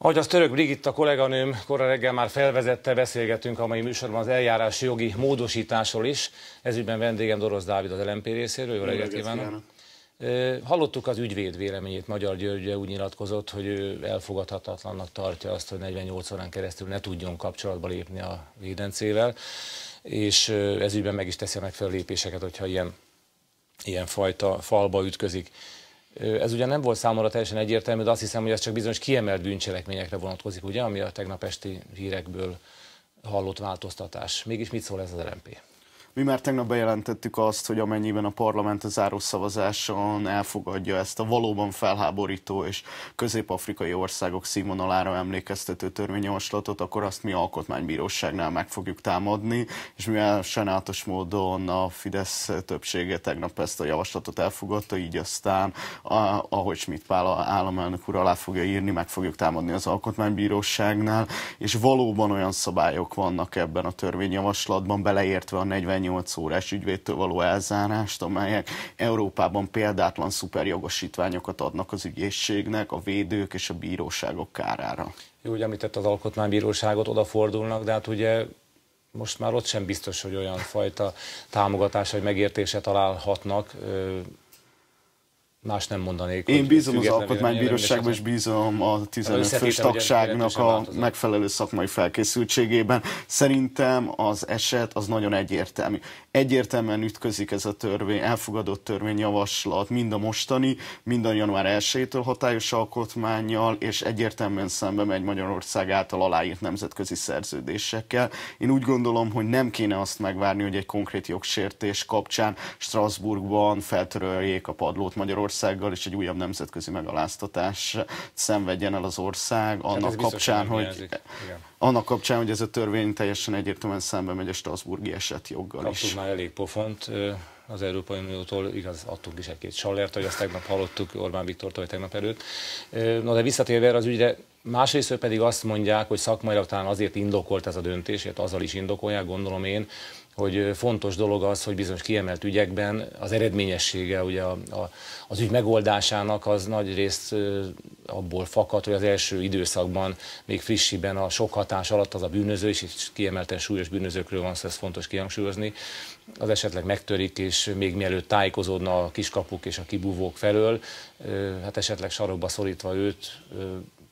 Ahogy az török Brigitta kolléganőm korra reggel már felvezette, beszélgetünk a mai műsorban az eljárási jogi módosításról is. Ezügyben vendégem Dorosz Dávid az LMP részéről. Jó reggelt kívánok! Hallottuk az ügyvéd véleményét, Magyar György úgy nyilatkozott, hogy ő elfogadhatatlannak tartja azt, hogy 48 órán keresztül ne tudjon kapcsolatba lépni a védencével, és ezügyben meg is teszi meg fel lépéseket, hogyha ilyen, ilyen fajta falba ütközik. Ez ugye nem volt számomra teljesen egyértelmű, de azt hiszem, hogy ez csak bizonyos kiemelt bűncselekményekre vonatkozik, ugye, ami a tegnap esti hírekből hallott változtatás. Mégis mit szól ez az RMP? Mi már tegnap bejelentettük azt, hogy amennyiben a parlament a záró szavazáson elfogadja ezt a valóban felháborító és közép-afrikai országok színvonalára emlékeztető törvényjavaslatot, akkor azt mi alkotmánybíróságnál meg fogjuk támadni, és mivel senátos módon a Fidesz többsége tegnap ezt a javaslatot elfogadta, így aztán, ahogy Schmidt Pál államelnök úr alá fogja írni, meg fogjuk támadni az alkotmánybíróságnál, és valóban olyan szabályok vannak ebben a törvényjavaslatban, beleértve a 48 48 órás ügyvédtől való elzárást, amelyek Európában példátlan szuperjogosítványokat adnak az ügyészségnek, a védők és a bíróságok kárára. Jó, hogy említett az alkotmánybíróságot, odafordulnak, de hát ugye most már ott sem biztos, hogy olyan fajta támogatás vagy megértése találhatnak más nem mondanék. Én bízom az alkotmánybíróságban, és bízom a 15 fős tagságnak a megfelelő szakmai felkészültségében. Szerintem az eset az nagyon egyértelmű. Egyértelműen ütközik ez a törvény, elfogadott törvényjavaslat, mind a mostani, mind a január 1-től hatályos alkotmányjal, és egyértelműen szembe megy Magyarország által aláírt nemzetközi szerződésekkel. Én úgy gondolom, hogy nem kéne azt megvárni, hogy egy konkrét jogsértés kapcsán Strasbourgban feltöröljék a padlót Magyarország Oroszországgal, és egy újabb nemzetközi megaláztatás szenvedjen el az ország hát annak kapcsán, hogy annak kapcsán, hogy ez a törvény teljesen egyértelműen szembe megy a Strasburgi joggal Kaptunk is. már elég pofont az Európai Uniótól, igaz, adtunk is egy-két sallert, hogy azt tegnap hallottuk Orbán Viktor vagy tegnap előtt. No, de visszatérve erre az ügyre, másrészt pedig azt mondják, hogy szakmailag talán azért indokolt ez a döntés, illetve azzal is indokolják, gondolom én, hogy fontos dolog az, hogy bizonyos kiemelt ügyekben az eredményessége ugye a, a, az ügy megoldásának az nagy részt abból fakad, hogy az első időszakban, még frissiben a sok hatás alatt az a bűnöző, és itt kiemelten súlyos bűnözőkről van szóval ez fontos kihangsúlyozni, az esetleg megtörik, és még mielőtt tájékozódna a kiskapuk és a kibúvók felől, hát esetleg sarokba szorítva őt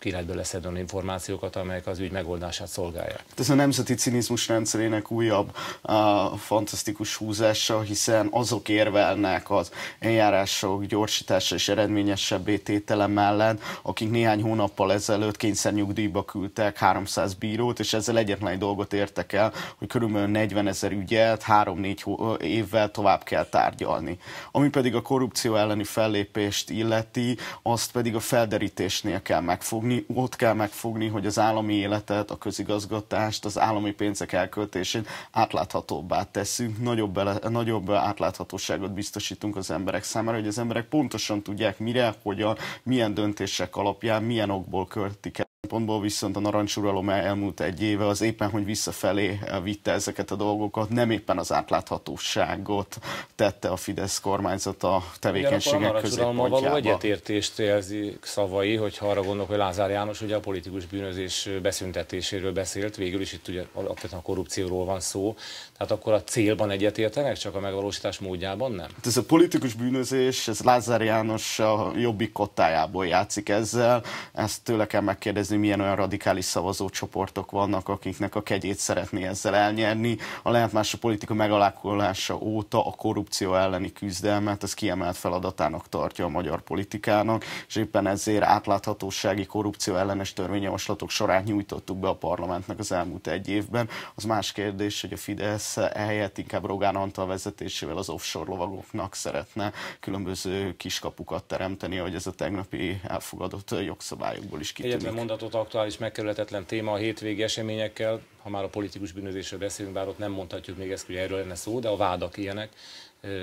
életből olyan információkat, amelyek az ügy megoldását szolgálják. Hát ez a nemzeti cinizmus rendszerének újabb a fantasztikus húzása, hiszen azok érvelnek az eljárások gyorsítása és eredményesebb tétele mellett, akik néhány hónappal ezelőtt nyugdíjba küldtek 300 bírót, és ezzel egyetlen egy dolgot értek el, hogy körülbelül 40 ezer ügyet 3-4 évvel tovább kell tárgyalni. Ami pedig a korrupció elleni fellépést illeti, azt pedig a felderítésnél kell megfogni, ott kell megfogni, hogy az állami életet, a közigazgatást, az állami pénzek elköltését átláthatóbbá teszünk, nagyobb, bele, nagyobb átláthatóságot biztosítunk az emberek számára, hogy az emberek pontosan tudják mire, hogyan, milyen döntések alapján, milyen okból költik el szempontból viszont a narancsuralom elmúlt egy éve az éppen, hogy visszafelé eh, vitte ezeket a dolgokat, nem éppen az átláthatóságot tette a Fidesz kormányzat a tevékenységek középpontjába. való egyetértést jelzi szavai, hogy arra gondolok, hogy Lázár János ugye a politikus bűnözés beszüntetéséről beszélt, végül is itt ugye a korrupcióról van szó, tehát akkor a célban egyetértenek, csak a megvalósítás módjában nem? Hát ez a politikus bűnözés, ez Lázár János a jobbik kottájából játszik ezzel, ezt tőle kell megkérdezni, megnézni, milyen olyan radikális szavazócsoportok vannak, akiknek a kegyét szeretné ezzel elnyerni. A lehet más a politika megalákolása óta a korrupció elleni küzdelmet, ez kiemelt feladatának tartja a magyar politikának, és éppen ezért átláthatósági korrupció ellenes törvényjavaslatok során nyújtottuk be a parlamentnek az elmúlt egy évben. Az más kérdés, hogy a Fidesz ehelyett inkább Rogán Antal vezetésével az offshore lovagoknak szeretne különböző kiskapukat teremteni, hogy ez a tegnapi elfogadott jogszabályokból is kitűnik. Egyetlen mondatot abszolút aktuális, megkerülhetetlen téma a hétvégi eseményekkel, ha már a politikus bűnözésről beszélünk, bár ott nem mondhatjuk még ezt, hogy erről lenne szó, de a vádak ilyenek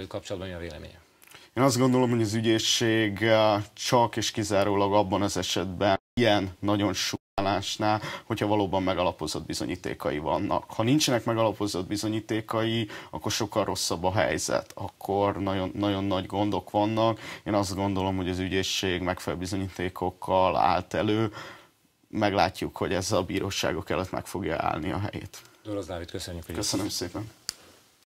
kapcsolatban mi a véleménye? Én azt gondolom, hogy az ügyészség csak és kizárólag abban az esetben ilyen nagyon súlyálásnál, hogyha valóban megalapozott bizonyítékai vannak. Ha nincsenek megalapozott bizonyítékai, akkor sokkal rosszabb a helyzet, akkor nagyon, nagyon nagy gondok vannak. Én azt gondolom, hogy az ügyészség megfelelő bizonyítékokkal állt elő, meglátjuk, hogy ez a bíróságok előtt meg fogja állni a helyét. Doroz Dávid, köszönjük, hogy Köszönöm szépen.